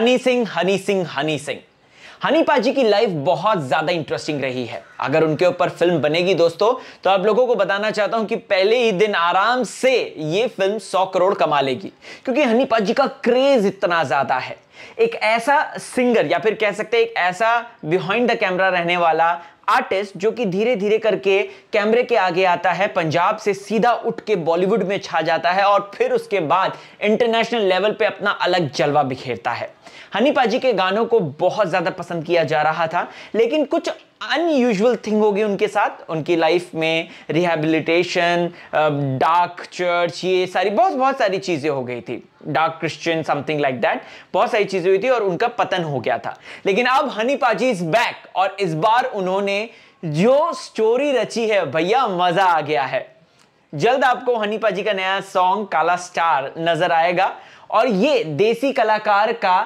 हनी सिंह हनी सिंह हनी सिंह हनी पाजी की लाइफ बहुत ज्यादा इंटरेस्टिंग रही है अगर उनके ऊपर फिल्म बनेगी दोस्तों तो आप लोगों को बताना चाहता हूं कि पहले ही दिन आराम से ये फिल्म 100 करोड़ कमा लेगी क्योंकि हनी पाजी का क्रेज इतना ज्यादा है एक ऐसा सिंगर या फिर कह सकते हैं एक ऐसा बिहाइंड द कैमरा रहने वाला आर्टिस्ट जो कि धीरे धीरे करके कैमरे के आगे आता है पंजाब से सीधा उठ के बॉलीवुड में छा जाता है और फिर उसके बाद इंटरनेशनल लेवल पे अपना अलग जलवा बिखेरता है हनी पाजी के गानों को बहुत ज़्यादा पसंद किया जा रहा था लेकिन कुछ अनयूजल थिंग होगी उनके साथ उनकी लाइफ में रिहेबिलिटेशन डार्क चर्च ये सारी बहुत बहुत सारी चीज़ें हो गई थी dark Christian something like that बहुत सारी चीज़ें हुई थी और उनका पतन हो गया था लेकिन अब हनी पाजी इज बैक और इस बार उन्होंने जो स्टोरी रची है भैया मज़ा आ गया है जल्द आपको हनी पाजी का नया सॉन्ग काला स्टार नजर आएगा और ये देसी कलाकार का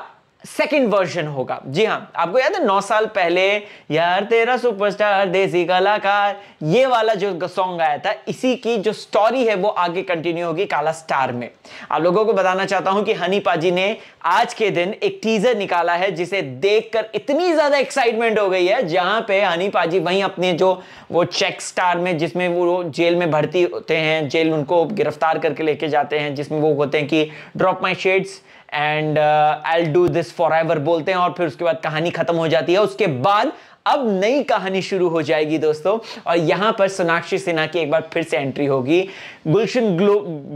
सेकेंड वर्जन होगा जी हाँ आपको याद है नौ साल पहले यार तेरा सुपरस्टार देसी कलाकार ये वाला जो सॉन्ग आया था इसी की जो स्टोरी है वो आगे कंटिन्यू होगी काला स्टार में आप लोगों को बताना चाहता हूं कि हनी पाजी ने आज के दिन एक टीजर निकाला है जिसे देखकर इतनी ज्यादा एक्साइटमेंट हो गई है जहां पे हनी पाजी वहीं अपने जो वो चेक स्टार में जिसमें वो जेल में भर्ती होते हैं जेल उनको गिरफ्तार करके लेके जाते हैं जिसमें वो होते हैं कि drop my shades and I do this forever बोलते हैं और फिर उसके बाद कहानी खत्म हो जाती है उसके बाद अब नई कहानी शुरू हो जाएगी दोस्तों और यहाँ पर सोनाक्षी सिन्हा की एक बार फिर से एंट्री होगी गुलशन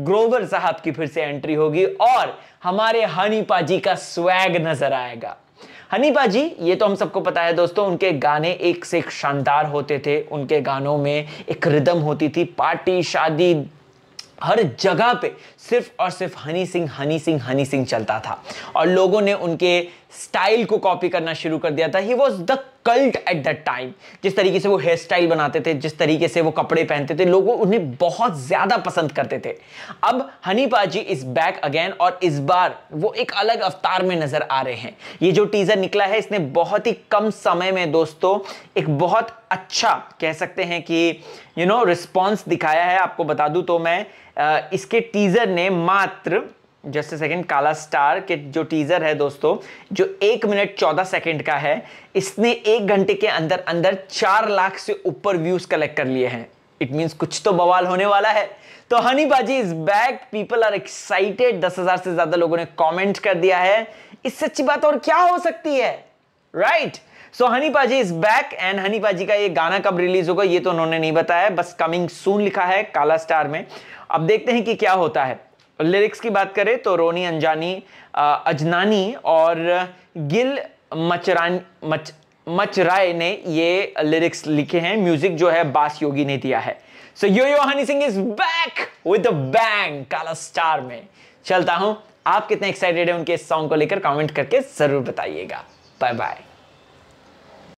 ग्रोवर साहब की फिर से एंट्री होगी और हमारे हनीपा जी का स्वैग नजर आएगा हनीपा जी ये तो हम सबको पता है दोस्तों उनके गाने एक से एक शानदार होते थे उनके गानों में एक रिदम होती थी पार्टी शादी हर जगह पे सिर्फ और सिर्फ हनी सिंह हनी सिंह हनी सिंह चलता था और लोगों ने उनके स्टाइल को कॉपी करना शुरू कर दिया था he was the cult at the time जिस तरीके से वो हेयर स्टाइल बनाते थे जिस तरीके से वो कपड़े पहनते थे लोग उन्हें बहुत ज़्यादा पसंद करते थे अब हनी पाजी इज बैक अगेन और इस बार वो एक अलग अवतार में नज़र आ रहे हैं ये जो टीज़र निकला है इसने बहुत ही कम समय में दोस्तों एक बहुत अच्छा कह सकते हैं कि यू नो रिस्पॉन्स दिखाया है आपको बता दू तो मैं इसके टीज़र ने मात्र जस्ट सेकेंड काला स्टार के जो टीज़र है दोस्तों जो एक मिनट चौदह सेकेंड का है इसने एक घंटे के अंदर अंदर चार लाख से ऊपर व्यूज़ कलेक्ट कर लिए हैं इट मीन कुछ तो बवाल होने वाला है तो हनी बाजी is back people are excited दस हज़ार से ज़्यादा लोगों ने कॉमेंट कर दिया है इससे अच्छी बात और क्या हो सकती है राइट सो हनी पाजी इज बैक एंड हनी पाजी का ये गाना कब रिलीज होगा ये तो उन्होंने नहीं बताया बस कमिंग सून लिखा है काला स्टार में अब देखते हैं कि क्या होता है लिरिक्स की बात करें तो रोनी अंजानी अजनानी और गिल मचरान मच मचराय ने ये लिरिक्स लिखे हैं म्यूजिक जो है बास योगी ने दिया है so yo yo Honey Singh is back with bang Kala star में चलता हूं आप कितने एक्साइटेड हैं उनके सॉन्ग को लेकर कमेंट करके जरूर बताइएगा बाय बाय